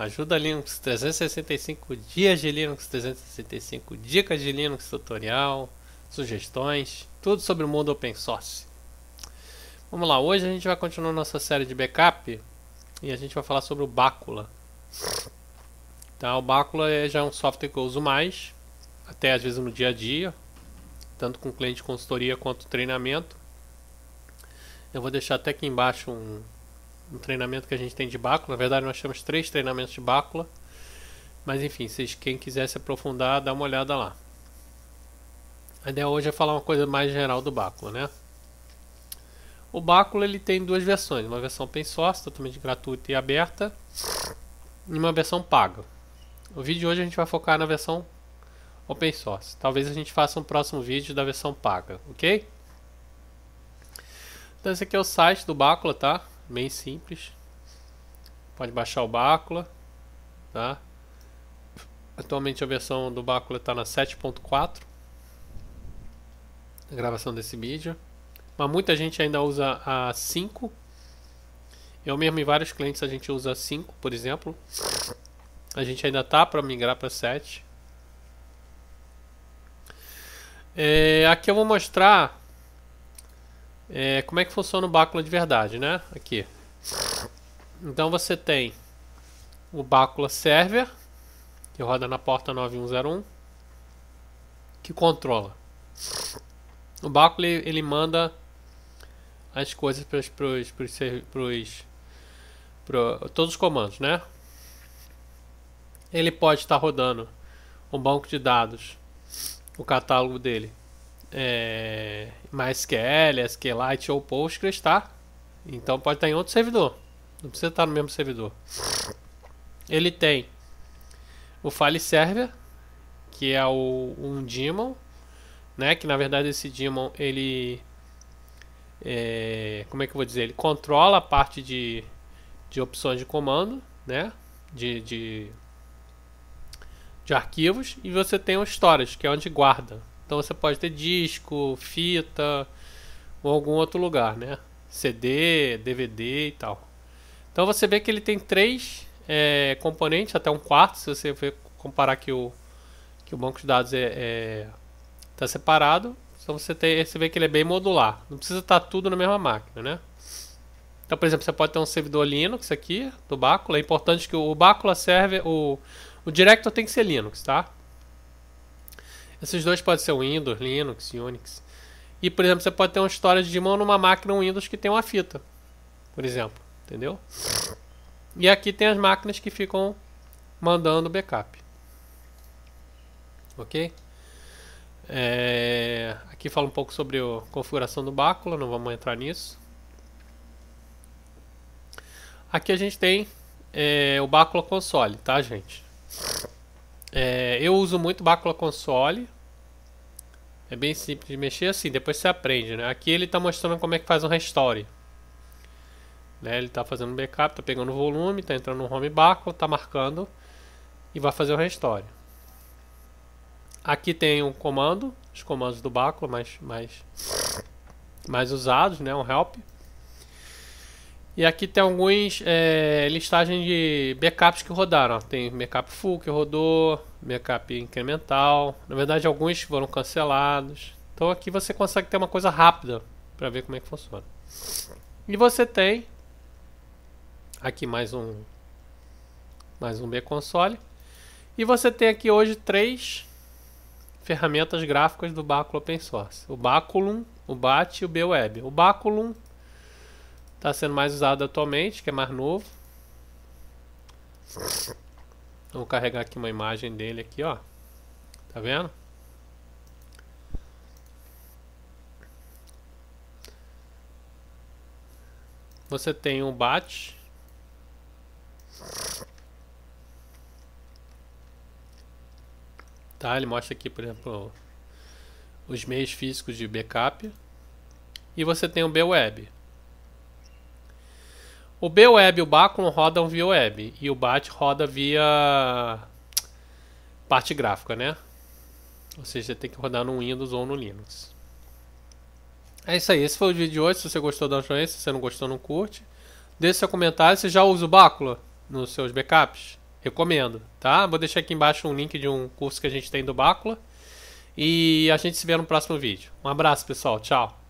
ajuda Linux 365, dias de Linux 365, dicas de Linux tutorial, sugestões, tudo sobre o mundo open source. Vamos lá, hoje a gente vai continuar nossa série de backup e a gente vai falar sobre o Bacula. Tá, o Bacula é já um software que eu uso mais, até às vezes no dia a dia, tanto com cliente de consultoria quanto treinamento. Eu vou deixar até aqui embaixo um, um treinamento que a gente tem de bácula. Na verdade, nós temos três treinamentos de bácula. Mas enfim, vocês, quem quiser se aprofundar, dá uma olhada lá. A ideia hoje é falar uma coisa mais geral do bácula, né? O bácula ele tem duas versões, uma versão open source, totalmente gratuita e aberta, e uma versão paga. O vídeo de hoje a gente vai focar na versão open source. Talvez a gente faça um próximo vídeo da versão paga, ok? Então esse aqui é o site do Bácula, tá? bem simples. Pode baixar o bacula tá? Atualmente a versão do bacula está na 7.4. A gravação desse vídeo. Mas muita gente ainda usa a 5. Eu mesmo e vários clientes a gente usa a 5, por exemplo. A gente ainda está para migrar para 7. É, aqui eu vou mostrar é, como é que funciona o báculo de verdade, né? Aqui. Então você tem o bácula server, que roda na porta 9101, que controla. O báculo ele, ele manda as coisas para os todos os comandos, né? Ele pode estar rodando um banco de dados, o catálogo dele é, MySQL, SQLite ou Postgres, tá? Então pode estar em outro servidor. Não precisa estar no mesmo servidor. Ele tem o file server, que é o, um daemon, né? Que na verdade esse daemon ele é, como é que eu vou dizer? Ele controla a parte de, de opções de comando, né? De, de, de arquivos e você tem o storage, que é onde guarda, então você pode ter disco, fita ou algum outro lugar, né? CD, DVD e tal. Então você vê que ele tem três é, componentes, até um quarto, se você comparar que o, que o banco de dados está é, é, tá separado. Então você, tem, você vê que ele é bem modular. Não precisa estar tá tudo na mesma máquina, né? Então, por exemplo, você pode ter um servidor Linux aqui, do Bacula. É importante que o Bacula serve... O, o Director tem que ser Linux, tá? Esses dois podem ser Windows, Linux, Unix. E, por exemplo, você pode ter um storage de mão numa máquina Windows que tem uma fita, por exemplo. Entendeu? E aqui tem as máquinas que ficam mandando backup. Ok? É... Aqui fala um pouco sobre a configuração do báculo, não vamos entrar nisso. Aqui a gente tem é, o báculo console, tá, gente? É, eu uso muito Bacula Console. É bem simples de mexer assim, depois você aprende, né? Aqui ele está mostrando como é que faz um restore. Né? Ele está fazendo backup, está pegando o volume, está entrando no home Bacula, está marcando e vai fazer o restore. Aqui tem um comando, os comandos do Bacula mais, mais, mais usados, né? Um help. E aqui tem alguns é, de backups que rodaram. Tem backup full que rodou, backup incremental. Na verdade, alguns foram cancelados. Então aqui você consegue ter uma coisa rápida para ver como é que funciona. E você tem aqui mais um mais um B console. E você tem aqui hoje três ferramentas gráficas do Báculo Open Source: o Baculum, o BAT e o BWeb. O Baculum está sendo mais usado atualmente, que é mais novo. Vou carregar aqui uma imagem dele aqui, ó. Tá vendo? Você tem um bat. Tá, ele mostra aqui, por exemplo, os meios físicos de backup. E você tem o um BWeb. O B-Web e o Bacon rodam via web e o BAT roda via parte gráfica, né? Ou seja, tem que rodar no Windows ou no Linux. É isso aí, esse foi o vídeo de hoje. Se você gostou, dá um joinha. Se você não gostou, não curte. Deixe seu comentário. Você já usa o Bácula nos seus backups? Recomendo, tá? Vou deixar aqui embaixo um link de um curso que a gente tem do Bácula. E a gente se vê no próximo vídeo. Um abraço, pessoal. Tchau.